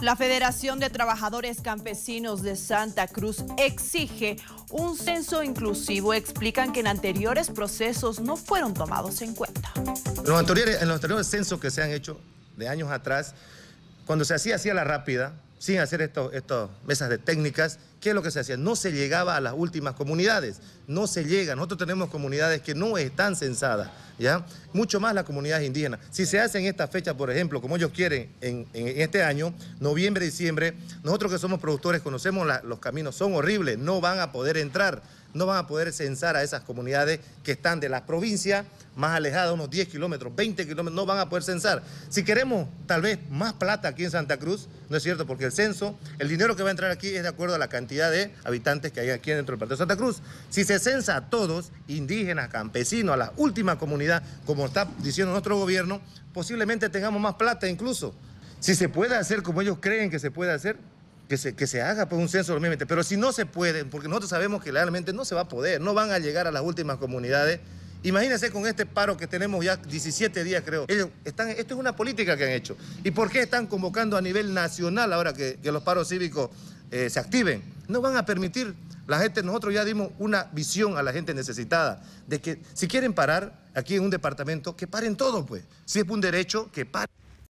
La Federación de Trabajadores Campesinos de Santa Cruz exige un censo inclusivo. Explican que en anteriores procesos no fueron tomados en cuenta. En los anteriores, censos que se han hecho de años atrás, cuando se hacía, a la rápida, sin hacer estas mesas de técnicas, ¿qué es lo que se hacía? No se llegaba a las últimas comunidades, no se llega. Nosotros tenemos comunidades que no están censadas. Mucho más las comunidades indígenas. Si se hacen en esta fecha, por ejemplo, como ellos quieren en, este año, noviembre, diciembre, nosotros que somos productores conocemos los caminos, son horribles, no van a poder entrar, no van a poder censar a esas comunidades que están de las provincias más alejadas, unos 10 kilómetros, 20 kilómetros, no van a poder censar. Si queremos tal vez más plata aquí en Santa Cruz, no es cierto, porque el censo, el dinero que va a entrar aquí es de acuerdo a la cantidad de habitantes que hay aquí dentro del Partido de Santa Cruz. Si se censa a todos, indígenas, campesinos, a las últimas comunidades, como está diciendo nuestro gobierno, posiblemente tengamos más plata incluso. Si se puede hacer como ellos creen que se puede hacer, que se, que se haga por pues, un censo realmente. Pero si no se puede, porque nosotros sabemos que realmente no se va a poder, no van a llegar a las últimas comunidades. Imagínense con este paro que tenemos ya 17 días, creo. están, esto es una política que han hecho. ¿Y por qué están convocando a nivel nacional ahora que, los paros cívicos eh, se activen? No van a permitir la gente, nosotros ya dimos una visión a la gente necesitada de que si quieren parar aquí en un departamento, que paren todo pues. Si es un derecho, que paren.